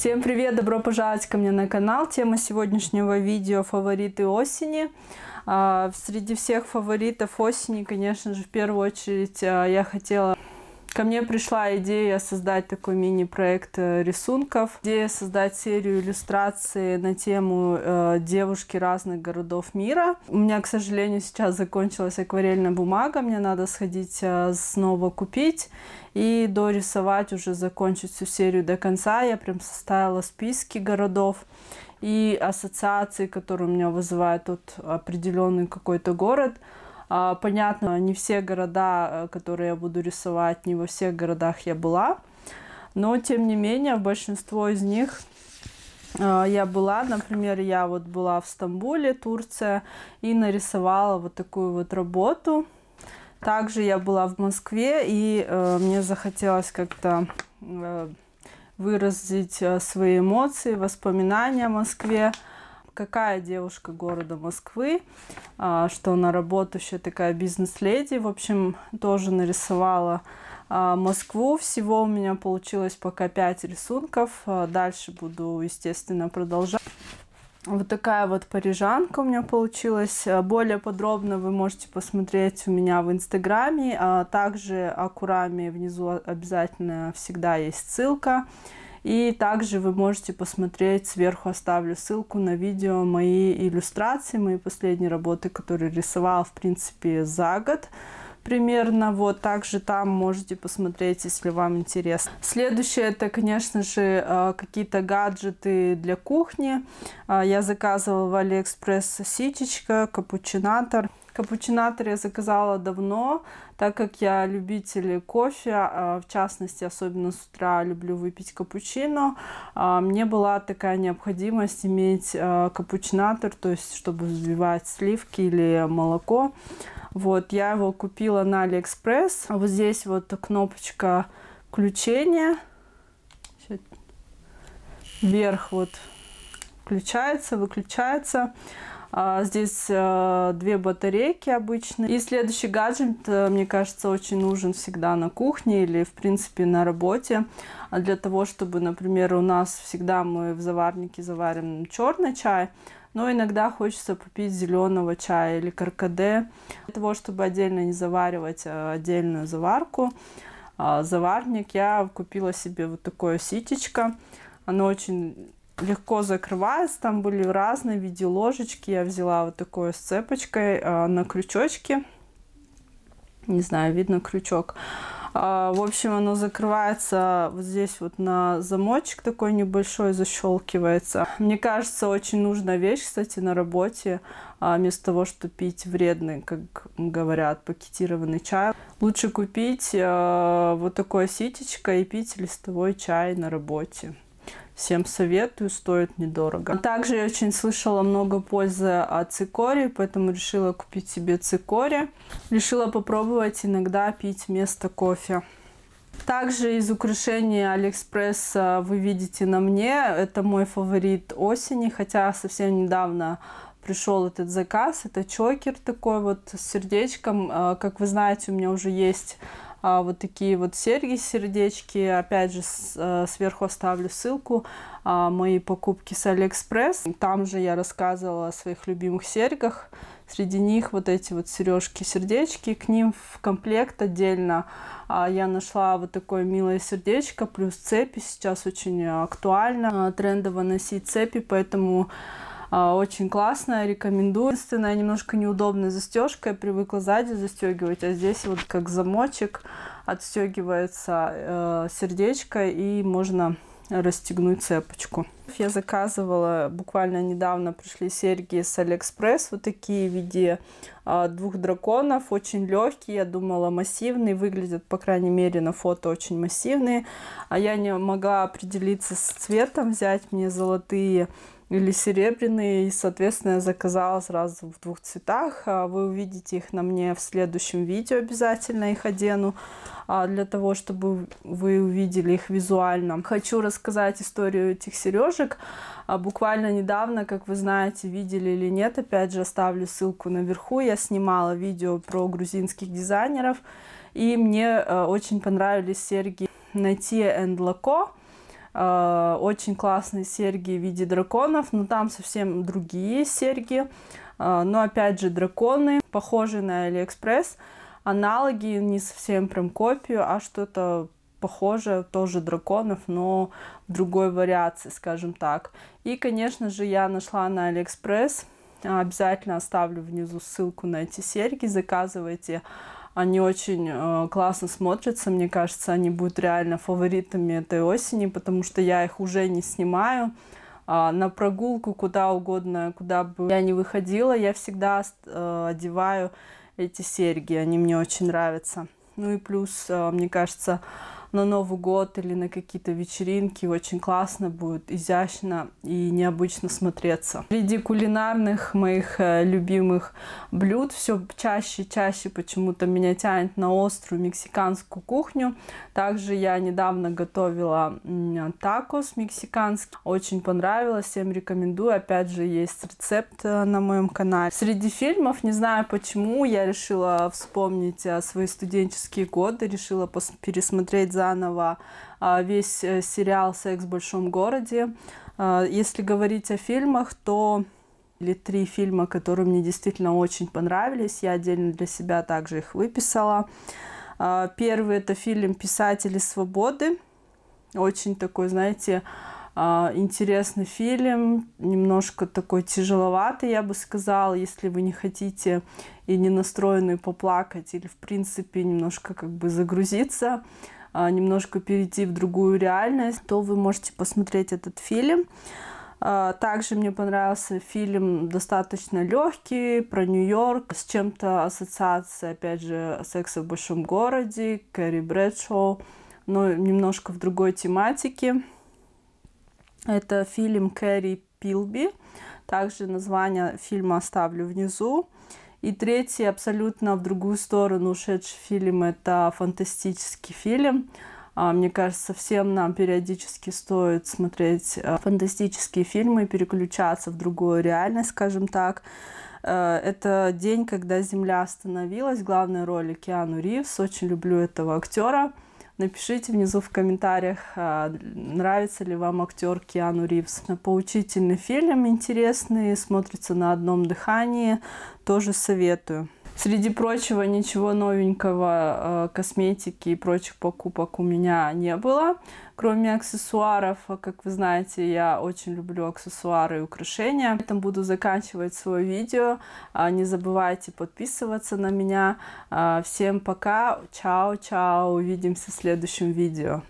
Всем привет, добро пожаловать ко мне на канал. Тема сегодняшнего видео – фавориты осени. А, среди всех фаворитов осени, конечно же, в первую очередь а, я хотела Ко мне пришла идея создать такой мини-проект э, рисунков. Идея создать серию иллюстраций на тему э, девушки разных городов мира. У меня, к сожалению, сейчас закончилась акварельная бумага. Мне надо сходить э, снова купить и дорисовать уже, закончить всю серию до конца. Я прям составила списки городов и ассоциации, которые у меня вызывает тот определенный какой-то город – а, понятно, не все города, э, которые я буду рисовать, не во всех городах я была. Но, тем не менее, в большинство из них э, я была, например, я вот была в Стамбуле, Турция, и нарисовала вот такую вот работу. Также я была в Москве, и э, мне захотелось как-то э, выразить э, свои эмоции, воспоминания о Москве какая девушка города Москвы, а, что она работающая такая бизнес-леди. В общем, тоже нарисовала а, Москву. Всего у меня получилось пока 5 рисунков. А, дальше буду, естественно, продолжать. Вот такая вот парижанка у меня получилась. Более подробно вы можете посмотреть у меня в Инстаграме. Также аккурами внизу обязательно всегда есть ссылка. И также вы можете посмотреть, сверху оставлю ссылку на видео, мои иллюстрации, мои последние работы, которые рисовала, в принципе, за год примерно. Вот также там можете посмотреть, если вам интересно. Следующее это, конечно же, э, какие-то гаджеты для кухни. Э, я заказывала в Алиэкспресс ситечка, капучинатор. Капучинатор я заказала давно, так как я любитель кофе, а, в частности, особенно с утра люблю выпить капучино. А, мне была такая необходимость иметь а, капучинатор, то есть чтобы взбивать сливки или молоко. Вот, я его купила на Алиэкспресс. Вот здесь вот кнопочка включения. Вверх вот включается, выключается. А, здесь э, две батарейки обычные. И следующий гаджет, э, мне кажется, очень нужен всегда на кухне или, в принципе, на работе. А для того, чтобы, например, у нас всегда мы в заварнике заварим черный чай, но иногда хочется попить зеленого чая или каркаде. Для того, чтобы отдельно не заваривать а отдельную заварку, заварник, я купила себе вот такое ситечко. Оно очень легко закрывается. Там были разные в виде ложечки. Я взяла вот такое с цепочкой а, на крючочке. Не знаю, видно крючок. А, в общем, оно закрывается вот здесь вот на замочек такой небольшой, защелкивается. Мне кажется, очень нужная вещь, кстати, на работе. А, вместо того, что пить вредный, как говорят, пакетированный чай, лучше купить вот такое ситечко и пить листовой чай на работе. Всем советую, стоит недорого. Также я очень слышала много пользы от цикории, поэтому решила купить себе цикори. Решила попробовать иногда пить вместо кофе. Также из украшений Алиэкспресс вы видите на мне. Это мой фаворит осени, хотя совсем недавно пришел этот заказ. Это чокер такой вот с сердечком. Э, как вы знаете, у меня уже есть а, вот такие вот серьги, сердечки. Опять же, с, а, сверху оставлю ссылку. А, мои покупки с Алиэкспресс. Там же я рассказывала о своих любимых серьгах. Среди них вот эти вот сережки, сердечки. К ним в комплект отдельно а, я нашла вот такое милое сердечко плюс цепи. Сейчас очень актуально трендово носить цепи, поэтому а, очень классная, рекомендую. Единственная немножко неудобная застежка. Я привыкла сзади застегивать, а здесь вот как замочек отстегивается э, сердечко и можно расстегнуть цепочку. Я заказывала буквально недавно пришли серьги с Алиэкспресс, вот такие в виде а, двух драконов, очень легкие, я думала массивные, выглядят по крайней мере на фото очень массивные, а я не могла определиться с цветом, взять мне золотые или серебряные, И, соответственно, я заказала сразу в двух цветах. А, вы увидите их на мне в следующем видео, обязательно их одену, а, для того, чтобы вы увидели их визуально. Хочу рассказать историю этих сережек. А, буквально недавно, как вы знаете, видели или нет, опять же оставлю ссылку наверху, я снимала видео про грузинских дизайнеров. И мне э, очень понравились серьги Найти Энд Лако. Э, очень классные серьги в виде драконов, но там совсем другие серьги. Э, но опять же драконы, похожие на Алиэкспресс. Аналоги, не совсем прям копию, а что-то похожее, тоже драконов, но в другой вариации, скажем так. И, конечно же, я нашла на Алиэкспресс. Обязательно оставлю внизу ссылку на эти серьги. Заказывайте они очень э, классно смотрятся, мне кажется, они будут реально фаворитами этой осени, потому что я их уже не снимаю. А на прогулку куда угодно, куда бы я не выходила, я всегда э, одеваю эти серьги, они мне очень нравятся. Ну и плюс, э, мне кажется, на Новый год или на какие-то вечеринки очень классно будет, изящно и необычно смотреться. Среди кулинарных моих э, любимых блюд все чаще и чаще почему-то меня тянет на острую мексиканскую кухню. Также я недавно готовила такос мексиканский. Очень понравилось, всем рекомендую. Опять же, есть рецепт э, на моем канале. Среди фильмов, не знаю почему, я решила вспомнить э, свои студенческие годы, решила пересмотреть заново а, весь э, сериал «Секс в большом городе». А, если говорить о фильмах, то или три фильма, которые мне действительно очень понравились. Я отдельно для себя также их выписала. А, первый – это фильм «Писатели свободы». Очень такой, знаете, интересный фильм, немножко такой тяжеловатый, я бы сказала, если вы не хотите и не настроены поплакать, или, в принципе, немножко как бы загрузиться – а, немножко перейти в другую реальность, то вы можете посмотреть этот фильм. А, также мне понравился фильм достаточно легкий про Нью-Йорк, с чем-то ассоциация, опять же, секса в большом городе, Кэрри Брэдшоу, но немножко в другой тематике. Это фильм Кэрри Пилби. Также название фильма оставлю внизу. И третий, абсолютно в другую сторону ушедший фильм, это фантастический фильм. А, мне кажется, всем нам периодически стоит смотреть э, фантастические фильмы, и переключаться в другую реальность, скажем так. Э, это день, когда Земля остановилась, главной роли Киану Ривз. Очень люблю этого актера. Напишите внизу в комментариях, а, нравится ли вам актер Киану Ривз. Поучительный фильм, интересный, смотрится на одном дыхании, тоже советую. Среди прочего, ничего новенького, э, косметики и прочих покупок у меня не было, кроме аксессуаров. А как вы знаете, я очень люблю аксессуары и украшения. На этом буду заканчивать свое видео. А, не забывайте подписываться на меня. А, всем пока, чао-чао, увидимся в следующем видео.